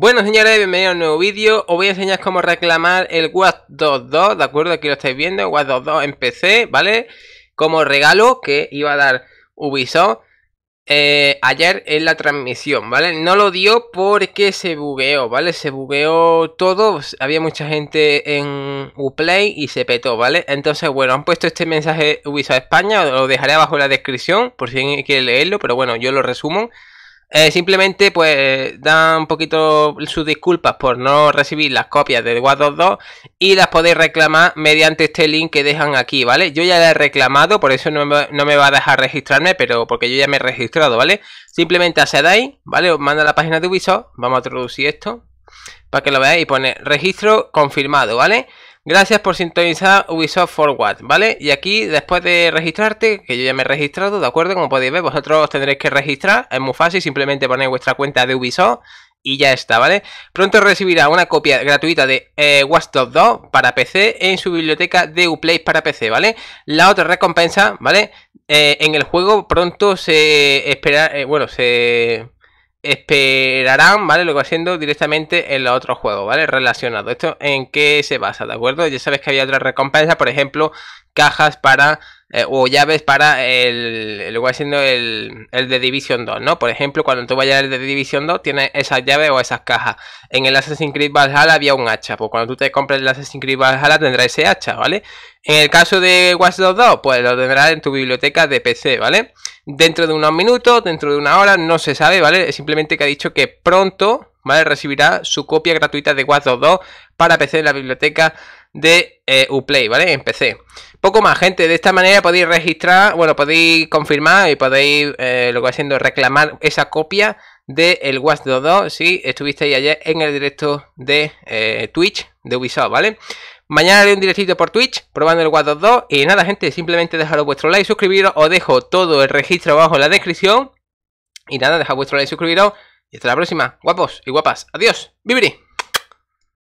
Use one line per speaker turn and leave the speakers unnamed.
Bueno señores, bienvenidos a un nuevo vídeo, os voy a enseñar cómo reclamar el Watch 2.2, ¿de acuerdo? Aquí lo estáis viendo, Watch 2.2 en PC, ¿vale? Como regalo que iba a dar Ubisoft eh, ayer en la transmisión, ¿vale? No lo dio porque se bugueó, ¿vale? Se bugueó todo, había mucha gente en Uplay y se petó, ¿vale? Entonces, bueno, han puesto este mensaje Ubisoft España, lo dejaré abajo en la descripción por si alguien quiere leerlo, pero bueno, yo lo resumo. Eh, simplemente pues dan un poquito sus disculpas por no recibir las copias de wad 22 y las podéis reclamar mediante este link que dejan aquí, ¿vale? Yo ya la he reclamado, por eso no me, va a dejar registrarme, pero porque yo ya me he registrado, ¿vale? Simplemente ahí, ¿vale? Os manda a la página de Ubisoft, vamos a traducir esto para que lo veáis y pone registro confirmado, ¿vale? Gracias por sintonizar Ubisoft Forward, ¿vale? Y aquí, después de registrarte, que yo ya me he registrado, ¿de acuerdo? Como podéis ver, vosotros tendréis que registrar, es muy fácil, simplemente ponéis vuestra cuenta de Ubisoft y ya está, ¿vale? Pronto recibirá una copia gratuita de eh, Watch Dogs 2 para PC en su biblioteca de Uplay para PC, ¿vale? La otra recompensa, ¿vale? Eh, en el juego pronto se espera, eh, bueno, se esperarán, ¿vale? Lo que directamente en los otros juegos, ¿vale? Relacionado. ¿Esto en qué se basa, de acuerdo? Ya sabes que había otra recompensa, por ejemplo, cajas para eh, o llaves para el, el, siendo el, de Division 2, ¿no? Por ejemplo, cuando tú vayas el de Division 2, tienes esas llaves o esas cajas. En el Assassin's Creed Valhalla había un hacha, pues cuando tú te compres el Assassin's Creed Valhalla tendrás ese hacha, ¿vale? En el caso de Watch Dogs 2, pues lo tendrás en tu biblioteca de PC, ¿vale? Dentro de unos minutos, dentro de una hora, no se sabe, ¿vale? Simplemente que ha dicho que pronto, ¿vale? Recibirá su copia gratuita de Watch Dogs 2 para PC en la biblioteca de eh, Uplay, ¿vale? En PC. Poco más, gente. De esta manera podéis registrar, bueno, podéis confirmar y podéis, eh, lo que va reclamar esa copia del el Watch 2 si estuvisteis ayer en el directo de eh, Twitch de Ubisoft, ¿vale? Mañana haré un directito por Twitch probando el Watch 2 y nada, gente, simplemente dejaros vuestro like, suscribiros, os dejo todo el registro abajo en la descripción y nada, dejad vuestro like, suscribiros y hasta la próxima, guapos y guapas. Adiós, vivir.